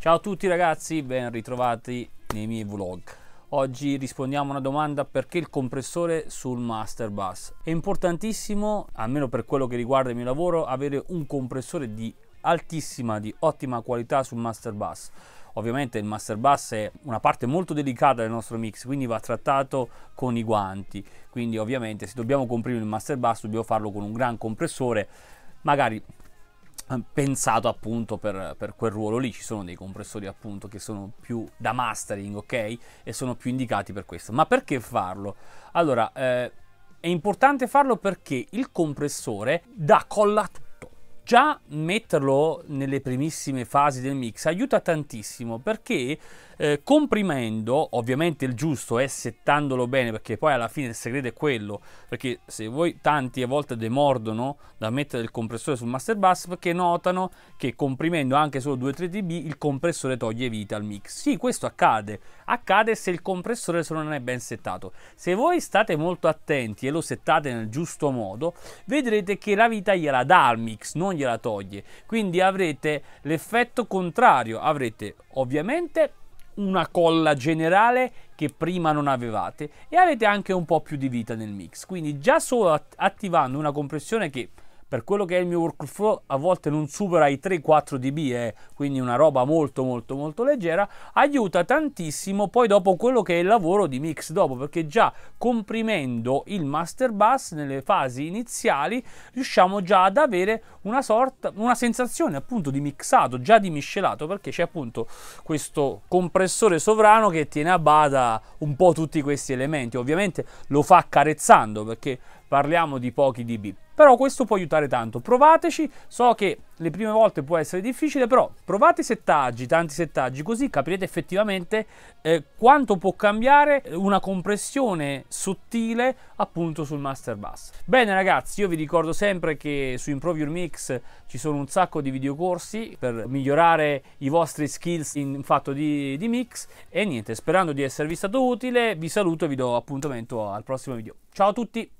Ciao a tutti ragazzi, ben ritrovati nei miei vlog. Oggi rispondiamo a una domanda perché il compressore sul master bus. È importantissimo, almeno per quello che riguarda il mio lavoro, avere un compressore di altissima, di ottima qualità sul master bus. Ovviamente il master bus è una parte molto delicata del nostro mix, quindi va trattato con i guanti. Quindi ovviamente se dobbiamo comprimere il master bus dobbiamo farlo con un gran compressore, magari Ehm, pensato appunto per, per, quel ruolo lì. Ci sono dei compressori appunto che sono più da mastering, ok? E sono più indicati per questo. Ma perché farlo? Allora, eh, è importante farlo perché il compressore dà collatura già metterlo nelle primissime fasi del mix aiuta tantissimo perché eh, comprimendo ovviamente il giusto è settandolo bene perché poi alla fine il segreto è quello perché se voi tanti a volte demordono da mettere il compressore sul master bass perché notano che comprimendo anche solo 2-3 dB il compressore toglie vita al mix sì questo accade accade se il compressore se non è ben settato se voi state molto attenti e lo settate nel giusto modo vedrete che la vita gliela dà al mix non gliela toglie. Quindi avrete l'effetto contrario, avrete ovviamente una colla generale che prima non avevate e avete anche un po' più di vita nel mix. Quindi già solo attivando una compressione che per quello che è il mio workflow a volte non supera i 3-4 dB, eh, quindi una roba molto molto molto leggera, aiuta tantissimo poi dopo quello che è il lavoro di mix dopo, perché già comprimendo il master bus nelle fasi iniziali riusciamo già ad avere una sorta, una sensazione appunto di mixato, già di miscelato, perché c'è appunto questo compressore sovrano che tiene a bada un po' tutti questi elementi, ovviamente lo fa carezzando perché parliamo di pochi dB. Però questo può aiutare tanto. Provateci, so che le prime volte può essere difficile, però provate settaggi, tanti settaggi, così capirete effettivamente eh, quanto può cambiare una compressione sottile appunto sul master bass. Bene ragazzi, io vi ricordo sempre che su Improve Your Mix ci sono un sacco di videocorsi per migliorare i vostri skills in fatto di, di mix e niente, sperando di esservi stato utile, vi saluto e vi do appuntamento al prossimo video. Ciao a tutti!